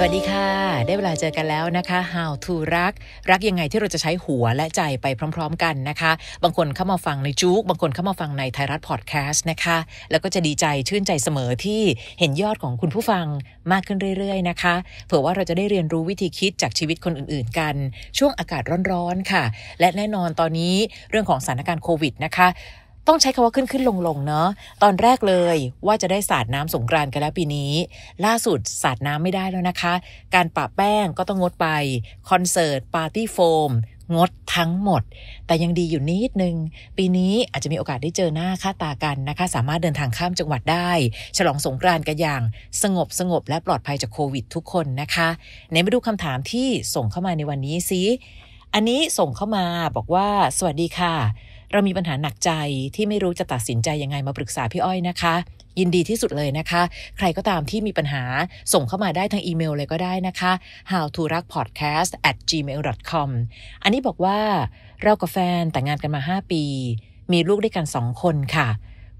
สวัสดีค่ะ ได้เวลาเจอกันแล้วนะคะ How to รัก รักยังไงที่เราจะใช้หัวและใจไปพร้อมๆกันนะคะ บางคนเข้ามาฟังในจุกบางคนเข้ามาฟังในไทยรัฐพอดแคสต์นะคะ แล้วก็จะดีใจชื่นใจเสมอที่เห็นยอดของคุณผู้ฟังมากขึ้นเรื่อยๆนะคะ เผื่อว่าเราจะได้เรียนรู้วิธีคิดจากชีวิตคนอื่นๆกัน ช่วงอากาศร้อนๆค่ะ และแน่นอนตอนนี้เรื่องของสถานการณ์โควิดนะคะต้องใช้คำว่าขึ้นขึ้นลงลงเนาะ ตอนแรกเลยว่าจะได้สาดน้ำสงกรานกันแล้วปีนี้ ล่าสุดสาดน้ำไม่ได้แล้วนะคะ การปะแป้งก็ต้องงดไปคอนเสิร์ตปาร์ตี้โฟมงดทั้งหมด แต่ยังดีอยู่นิดนึงปีนี้อาจจะมีโอกาสได้เจอหน้าค่าตากันนะคะ สามารถเดินทางข้ามจังหวัดได้ ฉลองสงกรานต์กันอย่างสงบสงบและปลอดภัยจากโควิดทุกคนนะคะไหนมาดูคำถามที่ส่งเข้ามาในวันนี้ซิอันนี้ส่งเข้ามาบอกว่าสวัสดีค่ะเรามีปัญหาหนักใจที่ไม่รู้จะตัดสินใจยังไงมาปรึกษาพี่อ้อยนะคะ ยินดีที่สุดเลยนะคะ ใครก็ตามที่มีปัญหาส่งเข้ามาได้ทางอีเมลเลยก็ได้นะคะ how to รัก podcast at gmail com อันนี้บอกว่าเรากับแฟนแต่งงานกันมา 5 ปี มีลูกด้วยกัน 2 คนค่ะ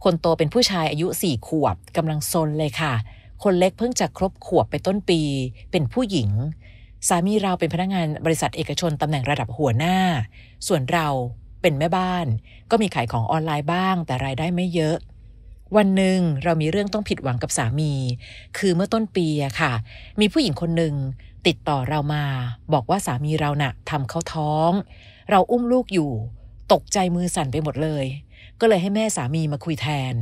คนโตเป็นผู้ชายอายุ 4 ขวบกำลังซนเลยค่ะ คนเล็กเพิ่งจะครบขวบไปต้นปี เป็นผู้หญิง สามีเราเป็นพนักงานบริษัทเอกชนตำแหน่งระดับหัวหน้า ส่วนเราเป็นแม่บ้านก็มีขายของออนไลน์บ้าง แต่รายได้ไม่เยอะ วันหนึ่งเรามีเรื่องต้องผิดหวังกับสามี คือเมื่อต้นปีอะค่ะ มีผู้หญิงคนหนึ่งติดต่อเรามา บอกว่าสามีเรานะ่ะทำเขาท้อง เราอุ้มลูกอยู่ ตกใจมือสั่นไปหมดเลย ก็เลยให้แม่สามีมาคุยแทน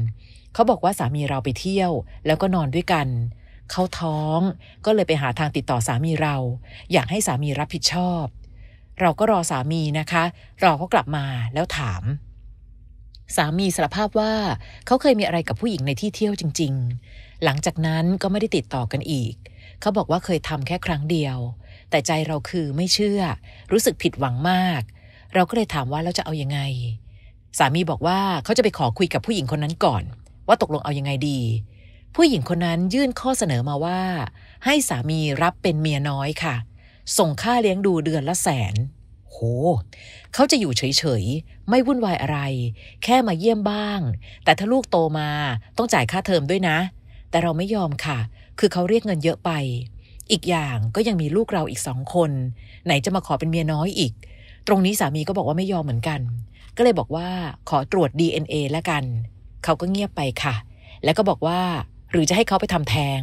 เขาบอกว่าสามีเราไปเที่ยว แล้วก็นอนด้วยกัน เขาท้องก็เลยไปหาทางติดต่อสามีเรา อยากให้สามีรับผิดชอบเราก็รอสามีนะคะ รอเขากลับมาแล้วถาม สามีสารภาพว่าเขาเคยมีอะไรกับผู้หญิงในที่เที่ยวจริงๆ หลังจากนั้นก็ไม่ได้ติดต่อกันอีก เขาบอกว่าเคยทำแค่ครั้งเดียว แต่ใจเราคือไม่เชื่อ รู้สึกผิดหวังมาก เราก็เลยถามว่าแล้วจะเอาอยัางไง สามีบอกว่าเขาจะไปขอคุยกับผู้หญิงคนนั้นก่อน ว่าตกลงเอาอยัางไงดี ผู้หญิงคนนั้นยื่นข้อเสนอมาว่า ให้สามีรับเป็นเมียน้อยค่ะเส่งค่าเลี้ยงดูเดือนละแสน โหเขาจะอยู่เฉยๆ ไม่วุ่นวายอะไร แค่มาเยี่ยมบ้าง แต่ถ้าลูกโตมาต้องจ่ายค่าเทอมด้วยนะ แต่เราไม่ยอมค่ะ คือเขาเรียกเงินเยอะไป อีกอย่างก็ยังมีลูกเราอีกสองคน ไหนจะมาขอเป็นเมียน้อยอีก ตรงนี้สามีก็บอกว่าไม่ยอมเหมือนกัน ก็เลยบอกว่าขอตรวจ DNA แล้วกัน เขาก็เงียบไปค่ะ แล้วก็บอกว่า หรือจะให้เขาไปทำแท้ง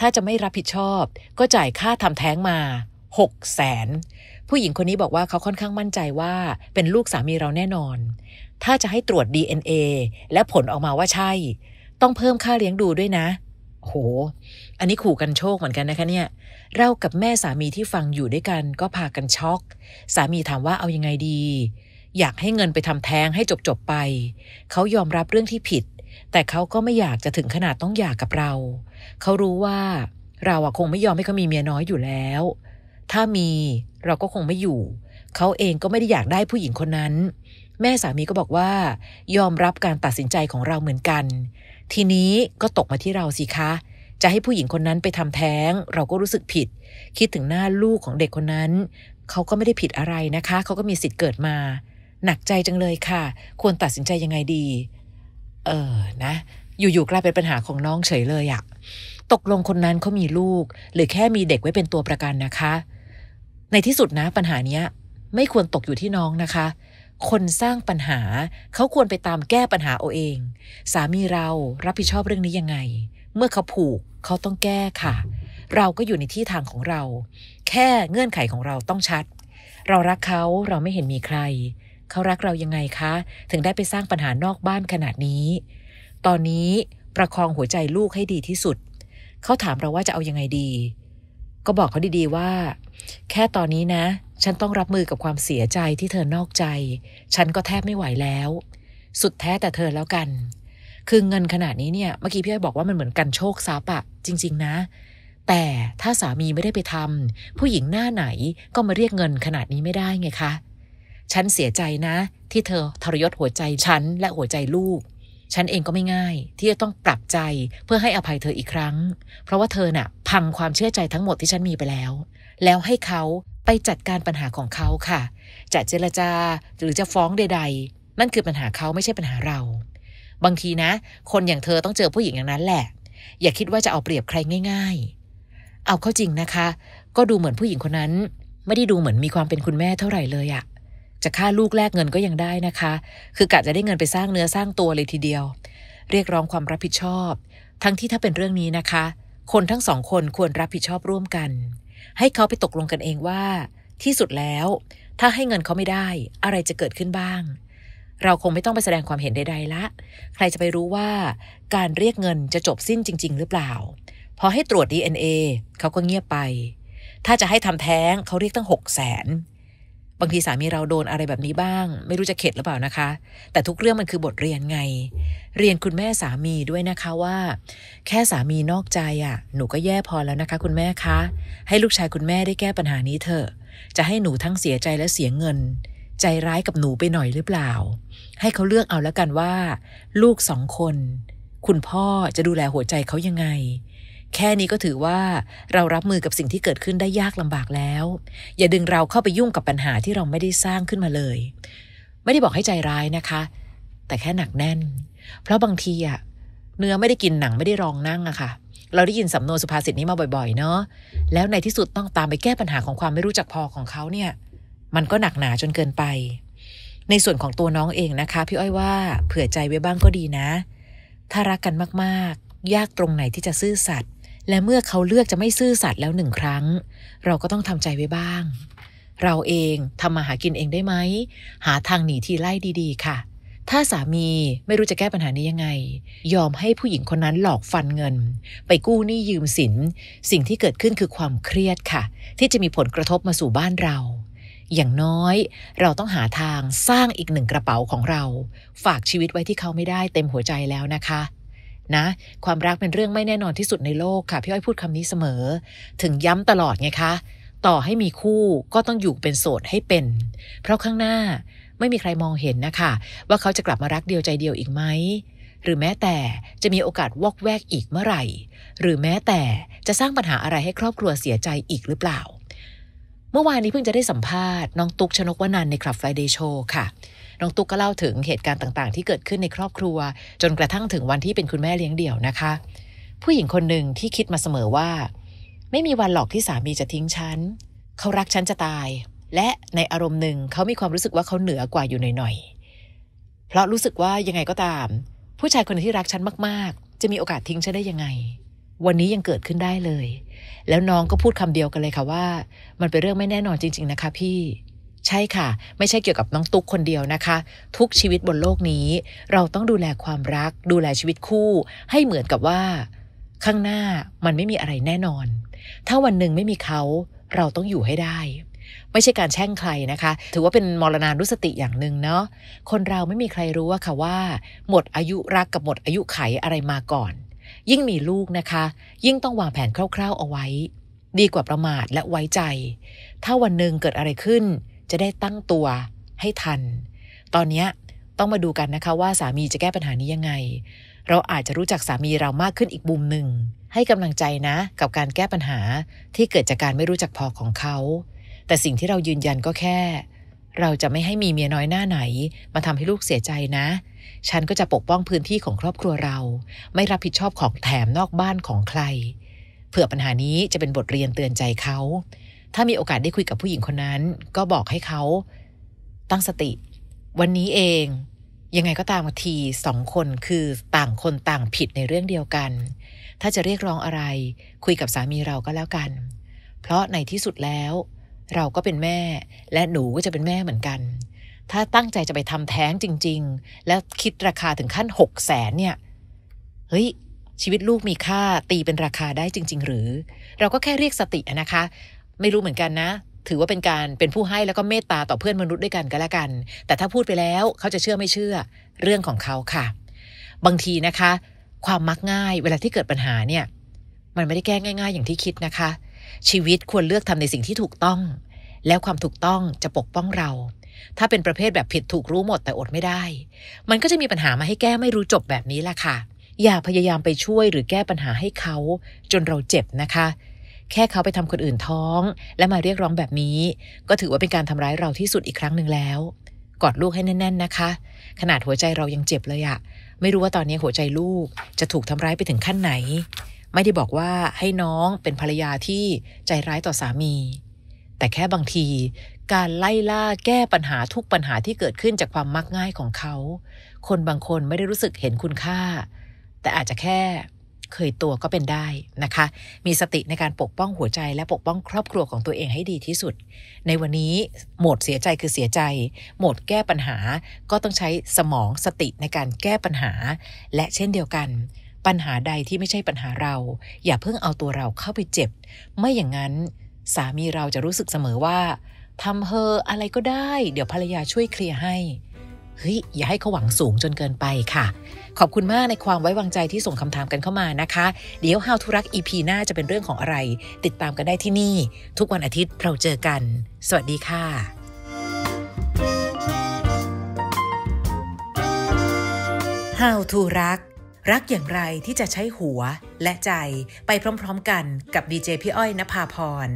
ถ้าจะไม่รับผิดชอบ ก็จ่ายค่าทำแท้งมาหกแสนผู้หญิงคนนี้บอกว่าเขาค่อนข้างมั่นใจว่า เป็นลูกสามีเราแน่นอน ถ้าจะให้ตรวจ DNA และผลออกมาว่าใช่ ต้องเพิ่มค่าเลี้ยงดูด้วยนะ โห อันนี้ขู่กันโชคเหมือนกันนะคะเนี่ยเรากับแม่สามีที่ฟังอยู่ด้วยกัน ก็พากันช็อก สามีถามว่าเอายังไงดี อยากให้เงินไปทำแท้งให้จบ ๆ ไป เขายอมรับเรื่องที่ผิด แต่เขาก็ไม่อยากจะถึงขนาดต้องหย่ากกับเรา เขารู้ว่าเราอะคงไม่ยอมให้เขามีเมียน้อยอยู่แล้วถ้ามี เราก็คงไม่อยู่ เขาเองก็ไม่ได้อยากได้ผู้หญิงคนนั้น แม่สามีก็บอกว่า ยอมรับการตัดสินใจของเราเหมือนกัน ทีนี้ก็ตกมาที่เราสิคะ จะให้ผู้หญิงคนนั้นไปทำแท้ง เราก็รู้สึกผิด คิดถึงหน้าลูกของเด็กคนนั้น เขาก็ไม่ได้ผิดอะไรนะคะ เขาก็มีสิทธิ์เกิดมา หนักใจจังเลยค่ะ ควรตัดสินใจยังไงดี เออ นะ อยู่ๆกลายเป็นปัญหาของน้องเฉยเลยอะตกลงคนนั้นเขามีลูก หรือแค่มีเด็กไว้เป็นตัวประกันนะคะในที่สุดนะ ปัญหานี้ไม่ควรตกอยู่ที่น้องนะคะ คนสร้างปัญหา เขาควรไปตามแก้ปัญหาเอาเอง สามีเรารับผิดชอบเรื่องนี้ยังไง เมื่อเขาผูกเขาต้องแก้ค่ะ เราก็อยู่ในที่ทางของเรา แค่เงื่อนไขของเราต้องชัด เรารักเขาเราไม่เห็นมีใคร เขารักเรายังไงคะ ถึงได้ไปสร้างปัญหานอกบ้านขนาดนี้ ตอนนี้ประคองหัวใจลูกให้ดีที่สุดเขาถามเราว่าจะเอายังไงดีก็บอกเขาดีๆว่า แค่ตอนนี้นะ ฉันต้องรับมือกับความเสียใจที่เธอนอกใจ ฉันก็แทบไม่ไหวแล้ว สุดแท้ แต่เธอแล้วกัน คือเงินขนาดนี้เนี่ยเมื่อกี้พี่อ้อยบอกว่ามันเหมือนกันโชคซาัอะจริง ๆนะ แต่ถ้าสามีไม่ได้ไปทำผู้หญิงหน้าไหนก็มาเรียกเงินขนาดนี้ไม่ได้ไงคะฉันเสียใจนะ ที่เธอทรยศหัวใจฉันและหัวใจลูก ฉันเองก็ไม่ง่าย ที่จะต้องปรับใจเพื่อให้อภัยเธออีกครั้ง เพราะว่าเธอน่ะพังความเชื่อใจทั้งหมดที่ฉันมีไปแล้ว แล้วให้เขาไปจัดการปัญหาของเขาค่ะ จะเจรจาหรือจะฟ้องใดๆ นั่นคือปัญหาเขาไม่ใช่ปัญหาเรา บางทีนะ คนอย่างเธอต้องเจอผู้หญิงอย่างนั้นแหละ อย่าคิดว่าจะเอาเปรียบใครง่ายๆ เอาเข้าจริงนะคะ ก็ดูเหมือนผู้หญิงคนนั้น ไม่ได้ดูเหมือนมีความเป็นคุณแม่เท่าไหร่เลยอะจะฆ่าลูกแลกเงินก็ยังได้นะคะ คือกะจะได้เงินไปสร้างเนื้อสร้างตัวเลยทีเดียว เรียกร้องความรับผิดชอบ ทั้งที่ถ้าเป็นเรื่องนี้นะคะคนทั้งสองคนควรรับผิดชอบร่วมกัน ให้เขาไปตกลงกันเองว่า ที่สุดแล้ว ถ้าให้เงินเขาไม่ได้อะไรจะเกิดขึ้นบ้าง เราคงไม่ต้องไปแสดงความเห็นใดๆละ ใครจะไปรู้ว่า การเรียกเงินจะจบสิ้นจริง ๆ หรือเปล่า พอให้ตรวจ DNA เขาก็เงียบไป ถ้าจะให้ทำแท้ง เขาเรียกตั้งหกแสนบางทีสามีเราโดนอะไรแบบนี้บ้าง ไม่รู้จะเข็ดหรือเปล่านะคะ แต่ทุกเรื่องมันคือบทเรียนไง เรียนคุณแม่สามีด้วยนะคะว่า แค่สามีนอกใจอ่ะ หนูก็แย่พอแล้วนะคะ คุณแม่คะ ให้ลูกชายคุณแม่ได้แก้ปัญหานี้เถอะ จะให้หนูทั้งเสียใจและเสียเงิน ใจร้ายกับหนูไปหน่อยหรือเปล่า ให้เขาเลือกเอาแล้วกันว่า ลูกสองคน คุณพ่อจะดูแลหัวใจเขายังไงแค่นี้ก็ถือว่าเรารับมือกับสิ่งที่เกิดขึ้นได้ยากลำบากแล้ว อย่าดึงเราเข้าไปยุ่งกับปัญหาที่เราไม่ได้สร้างขึ้นมาเลย ไม่ได้บอกให้ใจร้ายนะคะ แต่แค่หนักแน่น เพราะบางทีอะเนื้อไม่ได้กินหนัง ไม่ได้รองนั่งอะคะ่ะ เราได้ยินสำนวนสุภาษิตนี้มาบ่อยๆเนาะแล้วในที่สุดต้องตามไปแก้ปัญหาของความไม่รู้จักพอของเขาเนี่ยมันก็หนักหนาจนเกินไป ในส่วนของตัวน้องเองนะคะพี่อ้อยว่าเผื่อใจไว้บ้างก็ดีนะ ถ้ารักกันมากๆ ยากตรงไหนที่จะซื่อสัตย์และเมื่อเขาเลือกจะไม่ซื่อสัตย์แล้วหนึ่งครั้ง เราก็ต้องทำใจไว้บ้าง เราเองทำมาหากินเองได้ไหมหาทางหนีที่ไล่ดี ๆ ค่ะ ถ้าสามีไม่รู้จะแก้ปัญหานี้ยังไง ยอมให้ผู้หญิงคนนั้นหลอกฟันเงิน ไปกู้หนี้ยืมสิน สิ่งที่เกิดขึ้นคือความเครียดค่ะ ที่จะมีผลกระทบมาสู่บ้านเรา อย่างน้อยเราต้องหาทางสร้างอีกหนึ่งกระเป๋าของเรา ฝากชีวิตไว้ที่เขาไม่ได้เต็มหัวใจแล้วนะคะนะความรักเป็นเรื่องไม่แน่นอนที่สุดในโลก ค่ะพี่อ้อยพูดคำนี้เสมอ ถึงย้ำตลอดไงคะ ต่อให้มีคู่ก็ต้องอยู่เป็นโสดให้เป็น เพราะข้างหน้าไม่มีใครมองเห็นนะคะว่าเขาจะกลับมารักเดียวใจเดียวอีกไหมหรือแม้แต่จะมีโอกาสวอกแวกอีกเมื่อไหร่ หรือแม้แต่จะสร้างปัญหาอะไรให้ครอบครัวเสียใจอีกหรือเปล่า เมื่อวานนี้เพิ่งจะได้สัมภาษณ์น้องตุ๊กชนกวนันในคลับไฟเดย์โชค่ะน้องตุ๊กก็เล่าถึงเหตุการณ์ต่างๆ ที่เกิดขึ้นในครอบครัว จนกระทั่งถึงวันที่เป็นคุณแม่เลี้ยงเดี่ยวนะคะ ผู้หญิงคนหนึ่งที่คิดมาเสมอว่า ไม่มีวันหลอกที่สามีจะทิ้งฉันเขารักฉันจะตาย และในอารมณ์หนึ่งเขามีความรู้สึกว่าเขาเหนือกว่าอยู่หน่อยๆเพราะรู้สึกว่ายังไงก็ตาม ผู้ชายคนที่รักฉันมากๆ จะมีโอกาสทิ้งฉันได้ยังไง วันนี้ยังเกิดขึ้นได้เลย แล้วน้องก็พูดคำเดียวกันเลยค่ะว่า มันเป็นเรื่องไม่แน่นอนจริง ๆนะคะพี่ใช่ค่ะ ไม่ใช่เกี่ยวกับน้องตุ๊กคนเดียวนะคะ ทุกชีวิตบนโลกนี้ เราต้องดูแลความรัก ดูแลชีวิตคู่ ให้เหมือนกับว่า ข้างหน้ามันไม่มีอะไรแน่นอน ถ้าวันหนึ่งไม่มีเขา เราต้องอยู่ให้ได้ ไม่ใช่การแช่งใครนะคะถือว่าเป็นมรณารุสติอย่างหนึ่งเนาะคนเราไม่มีใครรู้ว่าค่ะว่า หมดอายุรักกับหมดอายุไขอะไรมาก่อน ยิ่งมีลูกนะคะ ยิ่งต้องวางแผนคร่าวๆ เอาไว้ ดีกว่าประมาทและไว้ใจ ถ้าวันหนึ่งเกิดอะไรขึ้นจะได้ตั้งตัวให้ทัน ตอนนี้ต้องมาดูกันนะคะว่าสามีจะแก้ปัญหานี้ยังไง เราอาจจะรู้จักสามีเรามากขึ้นอีกบุมหนึ่ง ให้กำลังใจนะ กับการแก้ปัญหาที่เกิดจากการไม่รู้จักพอของเขา แต่สิ่งที่เรายืนยันก็แค่ เราจะไม่ให้มีเมียน้อยหน้าไหน มาทำให้ลูกเสียใจนะ ฉันก็จะปกป้องพื้นที่ของครอบครัวเรา ไม่รับผิดชอบของแถมนอกบ้านของใคร เผื่อปัญหานี้จะเป็นบทเรียนเตือนใจเขาถ้ามีโอกาสได้คุยกับผู้หญิงคนนั้น ก็บอกให้เขาตั้งสติ วันนี้เองยังไงก็ตามทีสองคนคือต่างคนต่างผิดในเรื่องเดียวกัน ถ้าจะเรียกร้องอะไร คุยกับสามีเราก็แล้วกัน เพราะในที่สุดแล้ว เราก็เป็นแม่และหนูก็จะเป็นแม่เหมือนกัน ถ้าตั้งใจจะไปทำแท้ง จริง ๆ แล้วคิดราคาถึงขั้นหกแสนเนี่ยเฮ้ยชีวิตลูกมีค่าตีเป็นราคาได้จริง ๆ หรือ เราก็แค่เรียกสตินะคะไม่รู้เหมือนกันนะ ถือว่าเป็นการเป็นผู้ให้แล้วก็เมตตาต่อเพื่อนมนุษย์ด้วยกันก็แล้วกัน แต่ถ้าพูดไปแล้วเขาจะเชื่อไม่เชื่อเรื่องของเขาค่ะ บางทีนะคะ ความมักง่ายเวลาที่เกิดปัญหาเนี่ย มันไม่ได้แก้ง่ายๆอย่างที่คิดนะคะ ชีวิตควรเลือกทำในสิ่งที่ถูกต้อง แล้วความถูกต้องจะปกป้องเรา ถ้าเป็นประเภทแบบผิดถูกรู้หมดแต่อดไม่ได้ มันก็จะมีปัญหามาให้แก้ไม่รู้จบแบบนี้แหละค่ะ อย่าพยายามไปช่วย หรือแก้ปัญหาให้เขา จนเราเจ็บนะคะแค่เขาไปทำคนอื่นท้อง และมาเรียกร้องแบบนี้ ก็ถือว่าเป็นการทำร้ายเราที่สุดอีกครั้งหนึ่งแล้ว กอดลูกให้แน่น ๆนะคะ ขนาดหัวใจเรายังเจ็บเลยอะ ไม่รู้ว่าตอนนี้หัวใจลูกจะถูกทำร้ายไปถึงขั้นไหน ไม่ได้บอกว่าให้น้องเป็นภรรยาที่ใจร้ายต่อสามี แต่แค่บางที การไล่ล่าแก้ปัญหาทุกปัญหาที่เกิดขึ้นจากความมักง่ายของเขา คนบางคนไม่ได้รู้สึกเห็นคุณค่า แต่อาจจะแค่เคยตัวก็เป็นได้นะคะ มีสติในการปกป้องหัวใจและปกป้องครอบครัวของตัวเองให้ดีที่สุด ในวันนี้โหมดเสียใจคือเสียใจ โหมดแก้ปัญหาก็ต้องใช้สมองสติในการแก้ปัญหา และเช่นเดียวกัน ปัญหาใดที่ไม่ใช่ปัญหาเรา อย่าเพิ่งเอาตัวเราเข้าไปเจ็บ ไม่อย่างนั้นสามีเราจะรู้สึกเสมอว่าทำเฮออะไรก็ได้ เดี๋ยวภรรยาช่วยเคลียร์ให้ เฮ้ยอย่าให้เขาหวังสูงจนเกินไปค่ะขอบคุณมากในความไว้วางใจที่ส่งคำถามกันเข้ามานะคะ เดี๋ยว How to รัก EP หน้าจะเป็นเรื่องของอะไร ติดตามกันได้ที่นี่ ทุกวันอาทิตย์เราเจอกัน สวัสดีค่ะ How to รัก รักอย่างไรที่จะใช้หัวและใจไปพร้อมๆกันกับดีเจพี่อ้อยนภาพร